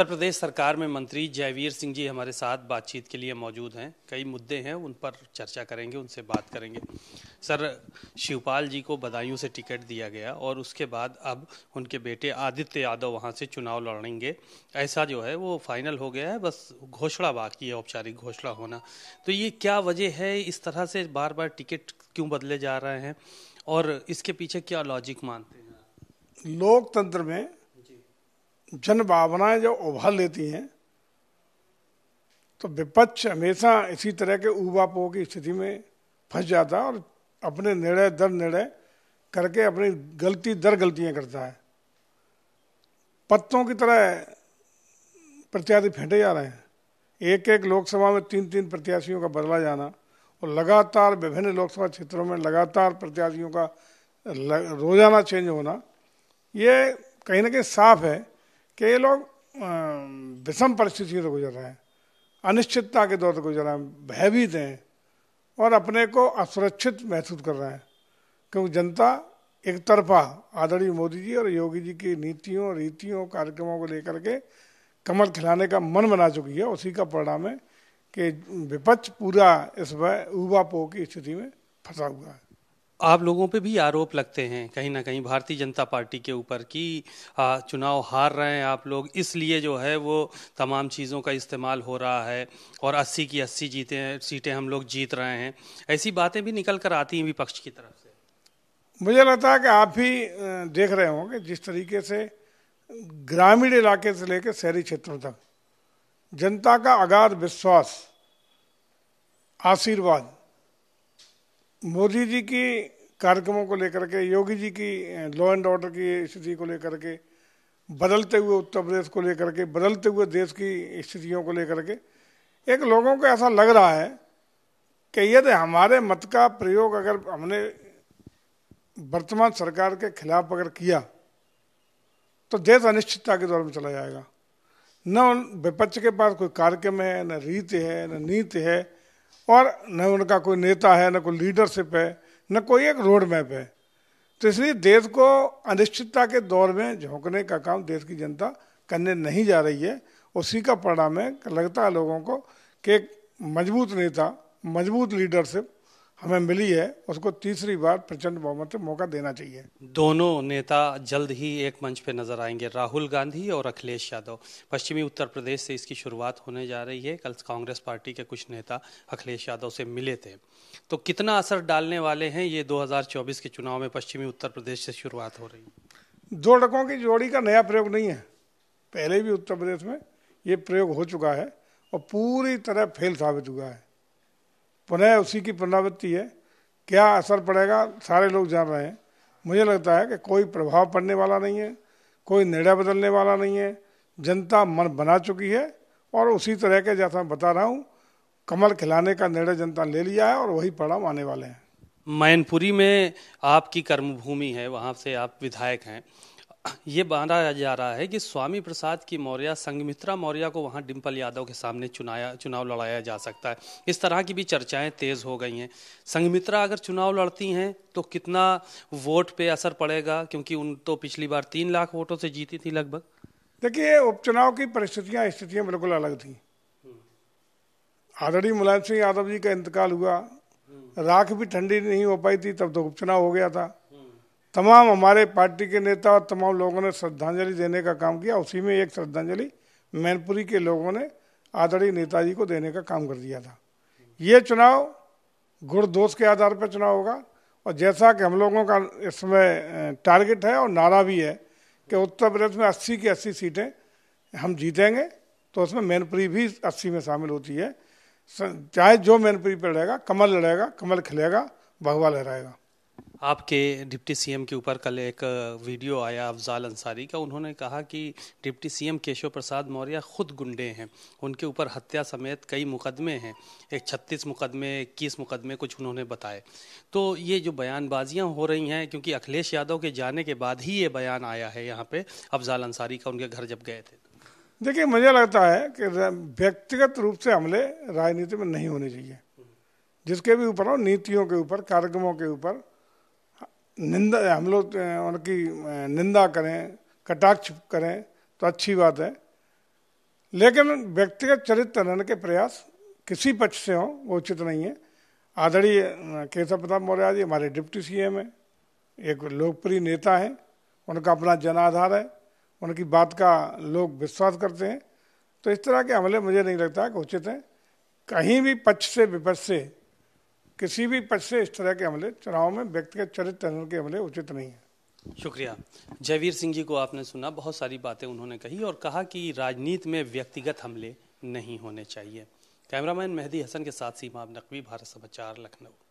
उत्तर प्रदेश सरकार में मंत्री जयवीर सिंह जी हमारे साथ बातचीत के लिए मौजूद हैं कई मुद्दे हैं उन पर चर्चा करेंगे उनसे बात करेंगे सर शिवपाल जी को बदायूं से टिकट दिया गया और उसके बाद अब उनके बेटे आदित्य यादव वहां से चुनाव लड़ेंगे ऐसा जो है वो फाइनल हो गया है बस घोषणा बाकी है औपचारिक घोषणा होना तो ये क्या वजह है इस तरह से बार बार टिकट क्यों बदले जा रहे हैं और इसके पीछे क्या लॉजिक मानते हैं लोकतंत्र में जन भावनाएं जब उभार लेती हैं तो विपक्ष हमेशा इसी तरह के ऊबापो की स्थिति में फंस जाता है और अपने निर्णय दर निर्णय करके अपनी गलती दर गलतियां करता है पत्तों की तरह प्रत्याशी फेंटे जा रहे हैं एक एक लोकसभा में तीन तीन प्रत्याशियों का बदला जाना और लगातार विभिन्न लोकसभा क्षेत्रों में लगातार प्रत्याशियों का रोजाना चेंज होना ये कहीं ना कहीं साफ है कि ये लोग विषम परिस्थितियों से गुजर रहे हैं अनिश्चितता के दौर से गुजर रहे हैं भयभीत हैं और अपने को असुरक्षित महसूस कर रहे हैं क्योंकि जनता एक तरफा आदरणीय मोदी जी और योगी जी की नीतियों रीतियों कार्यक्रमों को लेकर के कमल खिलाने का मन बना चुकी है उसी का परिणाम है कि विपक्ष पूरा इस वह उबा पो की स्थिति में फंसा हुआ है आप लोगों पे भी आरोप लगते हैं कहीं ना कहीं भारतीय जनता पार्टी के ऊपर कि चुनाव हार रहे हैं आप लोग इसलिए जो है वो तमाम चीज़ों का इस्तेमाल हो रहा है और 80 की 80 जीते सीटें हम लोग जीत रहे हैं ऐसी बातें भी निकल कर आती हैं विपक्ष की तरफ से मुझे लगता है कि आप भी देख रहे होंगे जिस तरीके से ग्रामीण इलाके से लेकर शहरी क्षेत्रों तक जनता का अगाध विश्वास आशीर्वाद मोदी जी की कार्यक्रमों को लेकर के योगी जी की लॉ एंड ऑर्डर की स्थिति को लेकर के बदलते हुए उत्तर प्रदेश को लेकर के बदलते हुए देश की स्थितियों को लेकर के एक लोगों को ऐसा लग रहा है कि यदि हमारे मत का प्रयोग अगर हमने वर्तमान सरकार के खिलाफ अगर किया तो देश अनिश्चितता के दौर में चला जाएगा न विपक्ष के पास कोई कार्यक्रम है न रीत है न नीति है और न उनका कोई नेता है न कोई लीडरशिप है न कोई एक रोड मैप है तो इसलिए देश को अनिश्चितता के दौर में झोंकने का काम देश की जनता करने नहीं जा रही है उसी का परिणाम है लगता है लोगों को कि मजबूत नेता मजबूत लीडरशिप हमें मिली है उसको तीसरी बार प्रचंड बहुमत से मौका देना चाहिए दोनों नेता जल्द ही एक मंच पर नजर आएंगे राहुल गांधी और अखिलेश यादव पश्चिमी उत्तर प्रदेश से इसकी शुरुआत होने जा रही है कल कांग्रेस पार्टी के कुछ नेता अखिलेश यादव से मिले थे तो कितना असर डालने वाले हैं ये 2024 के चुनाव में पश्चिमी उत्तर प्रदेश से शुरुआत हो रही दो डकों की जोड़ी का नया प्रयोग नहीं है पहले भी उत्तर प्रदेश में ये प्रयोग हो चुका है और पूरी तरह फेल साबित हुआ है पुनः उसी की पुनरावृत्ति है क्या असर पड़ेगा सारे लोग जान रहे हैं मुझे लगता है कि कोई प्रभाव पड़ने वाला नहीं है कोई निर्णय बदलने वाला नहीं है जनता मन बना चुकी है और उसी तरह के जैसा बता रहा हूँ कमल खिलाने का निर्णय जनता ने ले लिया है और वही परिणाम आने वाले हैं मैनपुरी में आपकी कर्मभूमि है वहाँ से आप विधायक हैं ये माना जा रहा है कि स्वामी प्रसाद की मौर्य संगमित्रा मौर्य को वहाँ डिम्पल यादव के सामने चुनाया चुनाव लड़ाया जा सकता है इस तरह की भी चर्चाएं तेज़ हो गई हैं संगमित्रा अगर चुनाव लड़ती हैं तो कितना वोट पे असर पड़ेगा क्योंकि उन तो पिछली बार तीन लाख वोटों से जीती थी लगभग देखिए उपचुनाव की परिस्थितियाँ स्थितियाँ बिल्कुल अलग थी आदरणीय मुलायम सिंह यादव जी का इंतकाल हुआ राख भी ठंडी नहीं हो पाई थी तब तो उपचुनाव हो गया था तमाम हमारे पार्टी के नेता और तमाम लोगों ने श्रद्धांजलि देने का काम किया उसी में एक श्रद्धांजलि मैनपुरी के लोगों ने आदरणीय नेताजी को देने का काम कर दिया था ये चुनाव गुड़ दोष के आधार पर चुनाव होगा और जैसा कि हम लोगों का इसमें टारगेट है और नारा भी है कि उत्तर प्रदेश में 80 की 80 सीटें हम जीतेंगे तो उसमें मैनपुरी भी 80 में शामिल होती है चाहे जो मैनपुरी पर लड़ेगा कमल लड़ेगा कमल खिलेगा भगवा लहराएगा आपके डिप्टी सीएम के ऊपर कल एक वीडियो आया अफजाल अंसारी का उन्होंने कहा कि डिप्टी सीएम केशव प्रसाद मौर्य खुद गुंडे हैं उनके ऊपर हत्या समेत कई मुकदमे हैं एक छत्तीस मुकदमे इक्कीस मुकदमे कुछ उन्होंने बताए तो ये जो बयानबाजियां हो रही हैं क्योंकि अखिलेश यादव के जाने के बाद ही ये बयान आया है यहाँ पे अफजाल अंसारी का उनके घर जब गए थे देखिए मुझे लगता है कि व्यक्तिगत रूप से हमले राजनीति में नहीं होने चाहिए जिसके भी ऊपर हो नीतियों के ऊपर कार्यक्रमों के ऊपर निंदा हम लोग उनकी निंदा करें कटाक्ष करें तो अच्छी बात है लेकिन व्यक्तिगत चरित्र रहने के प्रयास किसी पक्ष से हों वो उचित नहीं है आदरणीय केशव प्रताप मौर्य जी हमारे डिप्टी सीएम हैं एक लोकप्रिय नेता हैं उनका अपना जनाधार है उनकी बात का लोग विश्वास करते हैं तो इस तरह के हमले मुझे नहीं लगता कि उचित हैं कहीं भी पक्ष से विपक्ष से किसी भी पक्ष से इस तरह के हमले चुनाव में व्यक्तिगत चरित्र के हमले उचित नहीं है शुक्रिया जयवीर सिंह जी को आपने सुना बहुत सारी बातें उन्होंने कही और कहा कि राजनीति में व्यक्तिगत हमले नहीं होने चाहिए कैमरामैन मेहदी हसन के साथ सीमा नकवी भारत समाचार लखनऊ